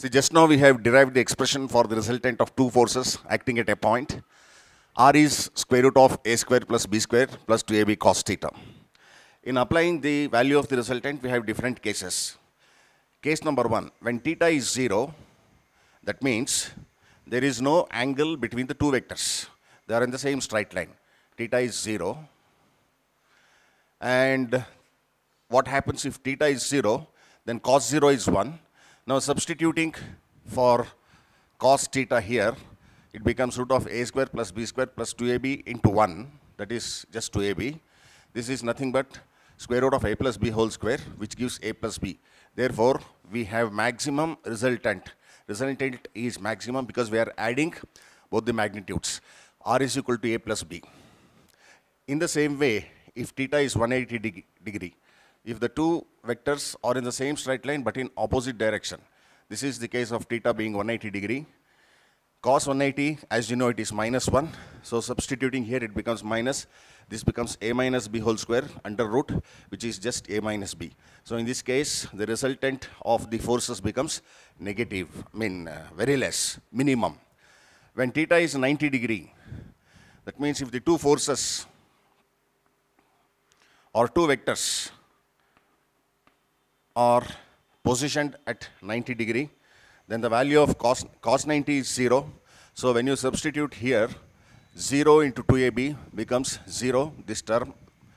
See, just now we have derived the expression for the resultant of two forces acting at a point. R is square root of a square plus b square plus 2ab cos theta. In applying the value of the resultant, we have different cases. Case number one, when theta is 0, that means there is no angle between the two vectors. They are in the same straight line. Theta is 0. And what happens if theta is 0, then cos 0 is 1 now substituting for cos theta here, it becomes root of a square plus b square plus 2ab into 1. That is just 2ab. This is nothing but square root of a plus b whole square, which gives a plus b. Therefore, we have maximum resultant. Resultant is maximum because we are adding both the magnitudes. r is equal to a plus b. In the same way, if theta is 180 degree, if the two vectors are in the same straight line but in opposite direction. This is the case of theta being 180 degree. Cos 180, as you know, it is minus 1. So substituting here, it becomes minus. This becomes a minus b whole square under root, which is just a minus b. So in this case, the resultant of the forces becomes negative, I mean uh, very less, minimum. When theta is 90 degree, that means if the two forces or two vectors are positioned at 90 degree, then the value of cos, cos 90 is 0. So when you substitute here, 0 into 2ab becomes 0. This term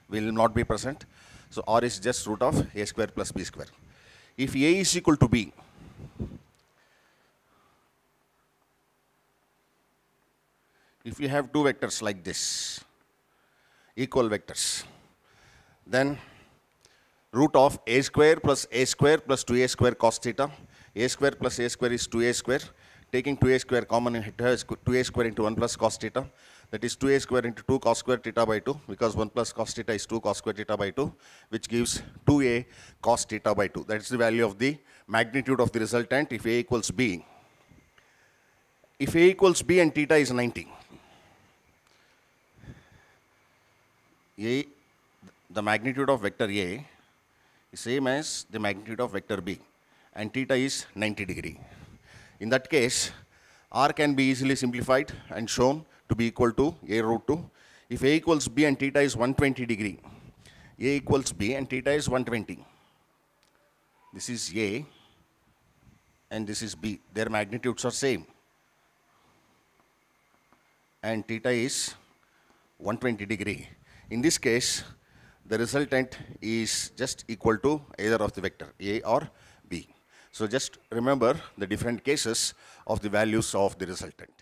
will not be present. So r is just root of a square plus b square. If a is equal to b, if you have two vectors like this, equal vectors, then root of a square plus a square plus 2a square cos theta. a square plus a square is 2a square. Taking 2a square common in is 2a square into 1 plus cos theta. That is 2a square into 2 cos square theta by 2 because 1 plus cos theta is 2 cos square theta by 2 which gives 2a cos theta by 2. That is the value of the magnitude of the resultant if a equals b. If a equals b and theta is 90. A, the magnitude of vector a same as the magnitude of vector B and theta is 90 degree. In that case, R can be easily simplified and shown to be equal to A root 2. If A equals B and theta is 120 degree, A equals B and theta is 120. This is A and this is B. Their magnitudes are same. And theta is 120 degree. In this case, the resultant is just equal to either of the vector A or B. So just remember the different cases of the values of the resultant.